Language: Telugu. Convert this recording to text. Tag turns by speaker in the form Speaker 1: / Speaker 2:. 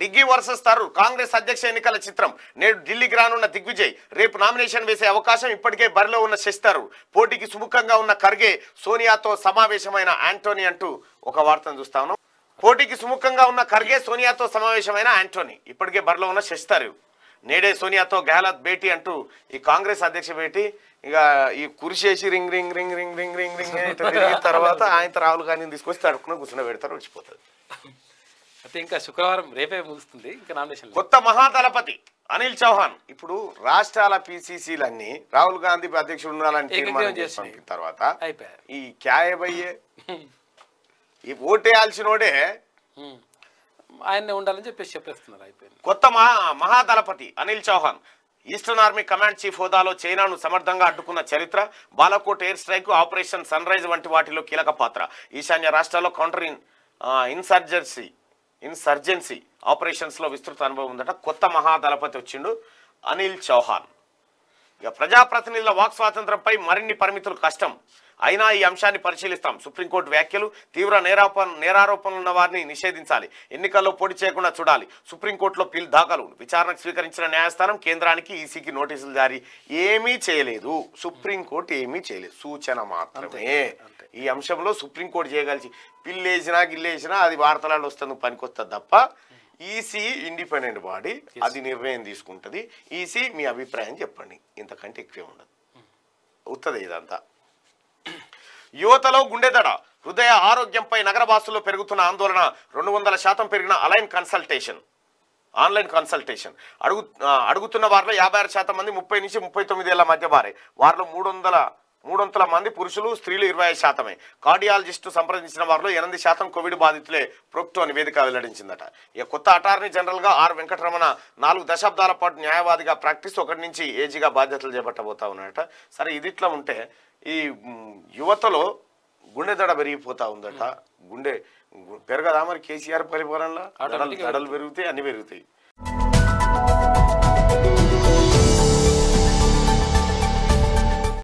Speaker 1: డిగ్గీ వర్సెస్ తరు కాంగ్రెస్ అధ్యక్ష ఎన్నికల చిత్రం నేడు ఢిల్లీకి రానున్న దిగ్విజయ్ రేపు నామినేషన్ వేసే అవకాశం ఇప్పటికే బరిలో ఉన్న శస్తారు పోటీకి సుముఖంగా ఉన్న ఖర్గే సోనియాతో సమావేశమైన యాంటోనీ అంటూ ఒక వార్తను చూస్తాను పోటీకి సుముఖంగా ఉన్న ఖర్గే సోనియాతో సమావేశమైన యాంటోనీ ఇప్పటికే బరిలో ఉన్న శస్తారు నేడే సోనియాతో గెహ్లాత్ భేటీ అంటూ ఈ కాంగ్రెస్ అధ్యక్ష భేటీ ఇక ఈ కురిసేసి ring ring ring ring ring ring ring తర్వాత ఆయన రాహుల్ గాంధీని తీసుకొచ్చి తడుకుని కూర్చున్న పెడతారు వచ్చిపోతుంది అయితే ఇంకా శుక్రవారం రేపే ముగుస్తుంది ఇంకా నామినేషన్ కొత్త మహాదళపతి అనిల్ చౌహాన్ ఇప్పుడు రాష్ట్రాల పిసిసిలన్నీ రాహుల్ గాంధీ అధ్యక్షుడు ఉండాలని తర్వాత ఈ క్యాయబయ్యే ఈ ఓటేయాల్సినోడే ఆయన ఉండాలని చెప్పేసి చెప్పేస్తున్నారు అయిపోయింది కొత్త మహా మహాదళపతి Anil Chauhan eastern army command chief హోదాలో చైనాను సమర్థంగా అడ్డుకున్న చరిత్ర Balakot air strike operation sunrise వంటి వాటిలో కీలక పాత్ర ఈశాన్య రాష్ట్రాల్లో కౌంటర్ ఇన్ ఇన్సర్జెన్సీ ఇన్సర్జెన్సీ ఆపరేషన్స్లో విస్తృత అనుభవం ఉందట కొత్త మహాదళపతి వచ్చిండు అనిల్ చౌహాన్ ఇక ప్రజాప్రతినిధుల వాక్ స్వాతంత్రంపై మరిన్ని పరిమితులు కష్టం అయినా ఈ అంశాన్ని పరిశీలిస్తాం సుప్రీంకోర్టు వ్యాఖ్యలు తీవ్ర నేరాప నేరారోపణలు ఉన్న వారిని నిషేధించాలి ఎన్నికల్లో పోటీ చేయకుండా చూడాలి సుప్రీంకోర్టులో పిల్ దాఖలు విచారణకు స్వీకరించిన న్యాయస్థానం కేంద్రానికి ఈసీకి నోటీసులు జారీ ఏమీ చేయలేదు సుప్రీంకోర్టు ఏమీ చేయలేదు సూచన మాత్రమే ఈ అంశంలో సుప్రీంకోర్టు చేయగలిసి పిల్లు వేసినా గిల్లేసినా అది వార్తలలో వస్తుంది పనికొస్తుంది తప్ప ఈసీ ఇండిపెండెంట్ బాడీ అది నిర్ణయం తీసుకుంటుంది ఈసీ e మీ అభిప్రాయం చెప్పండి ఇంతకంటే ఎక్కువే ఉండదు ఉత్తది ఇదంతా యువతలో గుండెదడ హృదయ ఆరోగ్యంపై భాషల్లో పెరుగుతున్న ఆందోళన రెండు వందల శాతం పెరిగిన అలైన్ కన్సల్టేషన్ ఆన్లైన్ కన్సల్టేషన్ అడుగు అడుగుతున్న వారిలో యాభై ఆరు శాతం మంది ముప్పై నుంచి ముప్పై తొమ్మిది ఏళ్ళ మధ్య వారే వారిలో మూడు వందల వందల మంది పురుషులు స్త్రీలు ఇరవై ఐదు శాతమే కార్డియాలజిస్టు సంప్రదించిన వారిలో ఎనిమిది శాతం కోవిడ్ బాధితులే అని నివేదిక వెల్లడించిందట ఈ కొత్త అటార్నీ జనరల్గా ఆర్ వెంకటరమణ నాలుగు దశాబ్దాల పాటు న్యాయవాదిగా ప్రాక్టీస్ ఒకటి నుంచి ఏజీగా బాధ్యతలు చేపట్టబోతా ఉన్నాడట సరే ఇట్లా ఉంటే ఈ యువతలో గుండె దడ పెరిగిపోతా ఉందట గుండె పెరగదా మరి కేసీఆర్ పరిపాలనలో దడలు పెరుగుతాయి అన్ని పెరుగుతాయి